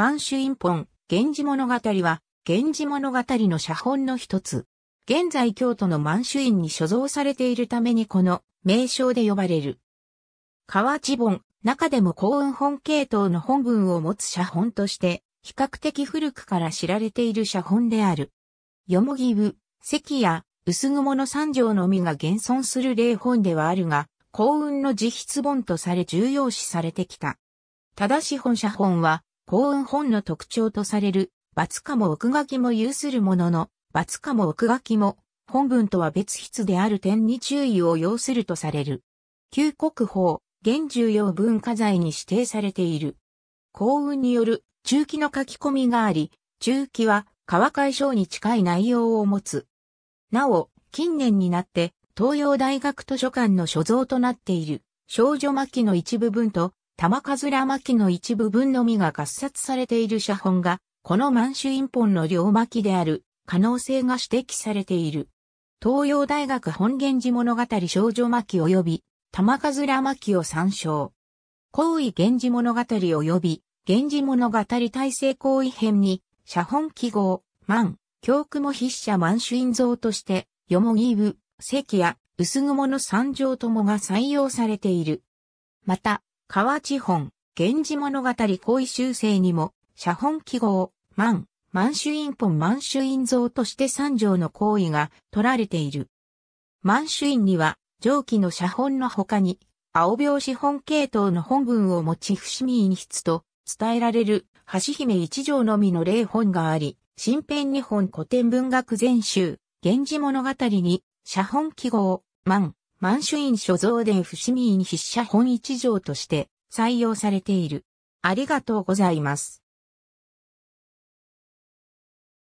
満州院本、源氏物語は、源氏物語の写本の一つ。現在京都の満州院に所蔵されているためにこの名称で呼ばれる。河内本、中でも幸運本系統の本文を持つ写本として、比較的古くから知られている写本である。よもぎぶ、関や、薄雲の三条のみが現存する例本ではあるが、幸運の自筆本とされ重要視されてきた。ただし本写本は、幸運本の特徴とされる、罰かも奥書きも有するものの、罰かも奥書きも、本文とは別筆である点に注意を要するとされる。旧国宝、現重要文化財に指定されている。幸運による中期の書き込みがあり、中期は川解消に近い内容を持つ。なお、近年になって東洋大学図書館の所蔵となっている少女巻の一部分と玉かずら巻きの一部分のみが合殺されている写本が、この満州一本の両巻きである可能性が指摘されている。東洋大学本源氏物語少女巻き及び玉かずら巻きを参照。行位源氏物語及び源氏物語体制行為編に、写本記号、万、教区も筆者満州印像として、よもぎぶ、関や、薄雲の三条ともが採用されている。また、河地本、源氏物語恋修正にも、写本記号、万、満州院本満州院像として三条の行為が取られている。満州院には、上記の写本の他に、青病資本系統の本文を持ち伏見院筆と伝えられる橋姫一条のみの例本があり、新編日本古典文学全集、源氏物語に、写本記号、万、満州院所蔵伝伏見院筆写本一条として採用されている。ありがとうございます。